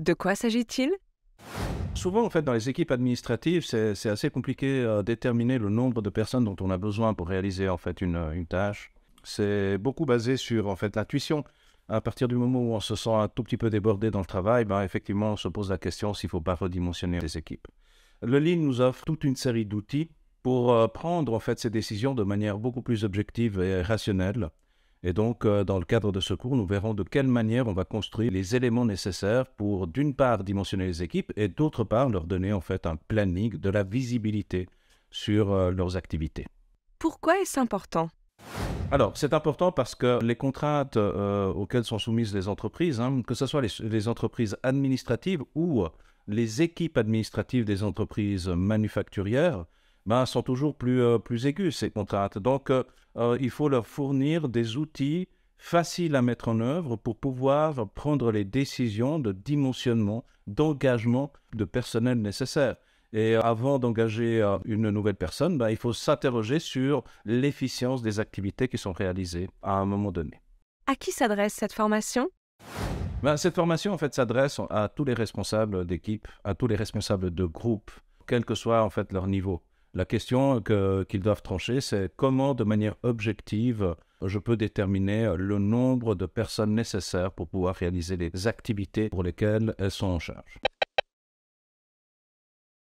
De quoi s'agit-il Souvent, en fait, dans les équipes administratives, c'est assez compliqué à euh, déterminer le nombre de personnes dont on a besoin pour réaliser en fait une, tâche. C'est beaucoup basé sur en fait l'intuition. À partir du moment où on se sent un tout petit peu débordé dans le travail, ben, effectivement, on se pose la question s'il ne faut pas redimensionner les équipes. Le Lean nous offre toute une série d'outils pour euh, prendre en fait ces décisions de manière beaucoup plus objective et rationnelle. Et donc, euh, dans le cadre de ce cours, nous verrons de quelle manière on va construire les éléments nécessaires pour, d'une part, dimensionner les équipes et, d'autre part, leur donner en fait un planning de la visibilité sur euh, leurs activités. Pourquoi est-ce important alors, c'est important parce que les contraintes euh, auxquelles sont soumises les entreprises, hein, que ce soit les, entreprises administratives ou les équipes administratives des entreprises manufacturières, sont toujours plus, aigus, euh, plus aiguës, ces contraintes. Donc, euh, euh, il faut leur fournir des outils faciles à mettre en œuvre pour pouvoir prendre les décisions de dimensionnement, d'engagement de personnel nécessaire. Et avant d'engager une nouvelle personne, ben, il faut s'interroger sur l'efficience des activités qui sont réalisées à un moment donné. À qui s'adresse cette formation ben, Cette formation en fait s'adresse à tous les responsables d'équipe, à tous les responsables de groupe, quel que soit en fait leur niveau. La question qu'ils doivent trancher, c'est comment, de manière objective, je peux déterminer le nombre de personnes nécessaires pour pouvoir réaliser les activités pour lesquelles elles sont en charge.